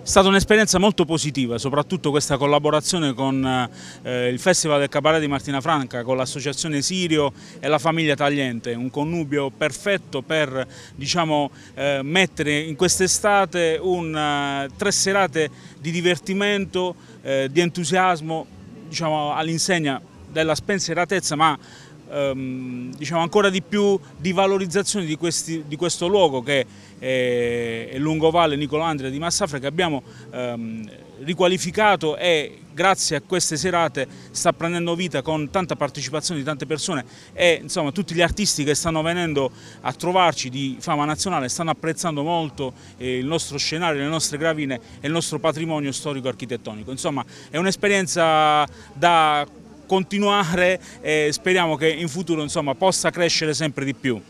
È stata un'esperienza molto positiva, soprattutto questa collaborazione con eh, il Festival del Cabaret di Martina Franca, con l'associazione Sirio e la famiglia Tagliente, un connubio perfetto per diciamo, eh, mettere in quest'estate eh, tre serate di divertimento, eh, di entusiasmo diciamo, all'insegna della spensieratezza ma ehm, diciamo ancora di più di valorizzazione di, questi, di questo luogo che è, è Lungovalle Nicolandria di Massafra che abbiamo ehm, riqualificato e grazie a queste serate sta prendendo vita con tanta partecipazione di tante persone e insomma tutti gli artisti che stanno venendo a trovarci di fama nazionale stanno apprezzando molto eh, il nostro scenario, le nostre gravine e il nostro patrimonio storico-architettonico. Insomma è un'esperienza da continuare e speriamo che in futuro insomma, possa crescere sempre di più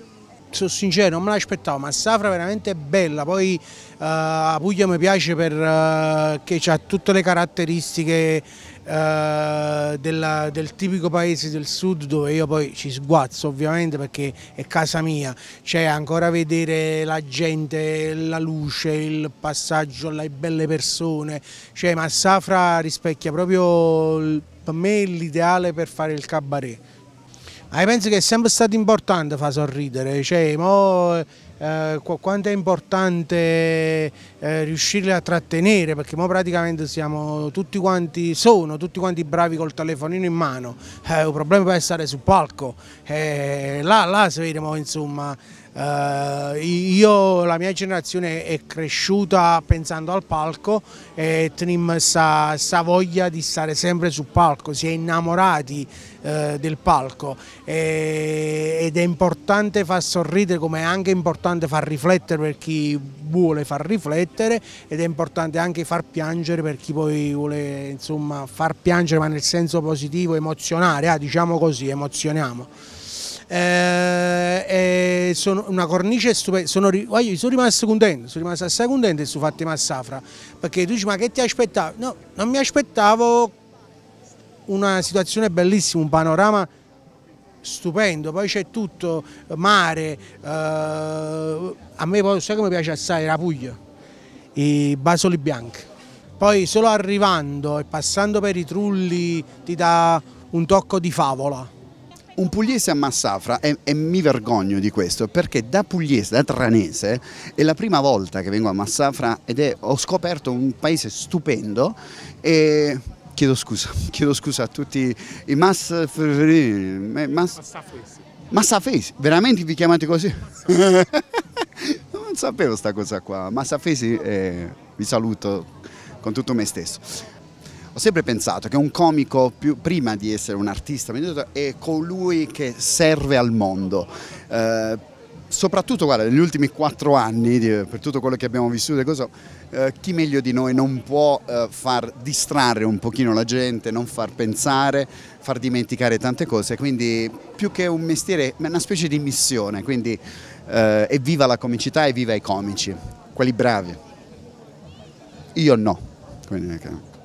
sono sincero, non me l'aspettavo, ma Safra è veramente bella, poi la eh, uh, Puglia mi piace perché eh, uh, ha tutte le caratteristiche uh, della, del tipico paese del sud dove io poi ci sguazzo ovviamente perché è casa mia, c'è ancora vedere la gente, la luce, il passaggio, le belle persone, cioè ma Safra rispecchia proprio... Il per me è l'ideale per fare il cabaret. Ma penso che è sempre stato importante far sorridere, cioè, mo, eh, quanto è importante eh, riuscire a trattenere, perché mo praticamente siamo tutti quanti, sono tutti quanti bravi col telefonino in mano, eh, il problema è stare sul palco, eh, là, là si vede mo, insomma eh, io, la mia generazione è cresciuta pensando al palco e Trim sa, sa voglia di stare sempre sul palco, si è innamorati eh, del palco e, ed è importante far sorridere come è anche importante far riflettere per chi vuole far riflettere ed è importante anche far piangere per chi poi vuole insomma far piangere ma nel senso positivo emozionare, ah, diciamo così, emozioniamo eh, sono una cornice stupenda, sono, io sono rimasto contento, sono rimasto assai contento su Fatti Massafra, perché tu dici ma che ti aspettavo? No, non mi aspettavo una situazione bellissima, un panorama stupendo, poi c'è tutto, mare, eh, a me poi sai come piace assai la Puglia, i basoli bianchi, poi solo arrivando e passando per i trulli ti dà un tocco di favola un pugliese a Massafra e, e, mi vergogno di questo perché da pugliese, da tranese, è la prima volta che vengo a Massafra ed è, ho scoperto un paese stupendo e chiedo scusa, chiedo scusa a tutti i massafresi. Eh, massafresi. Massafresi, veramente vi chiamate così? non sapevo sta cosa qua, Massafresi eh, vi saluto con tutto me stesso ho sempre pensato che un comico, più, prima di essere un artista, è colui che serve al mondo. Eh, soprattutto, guarda, negli ultimi quattro anni, per tutto quello che abbiamo vissuto, cosa, eh, chi meglio di noi non può eh, far distrarre un pochino la gente, non far pensare, far dimenticare tante cose. Quindi, più che un mestiere, è una specie di missione. Quindi, evviva eh, la comicità, evviva i comici, quelli bravi. Io no. Quindi, ecco.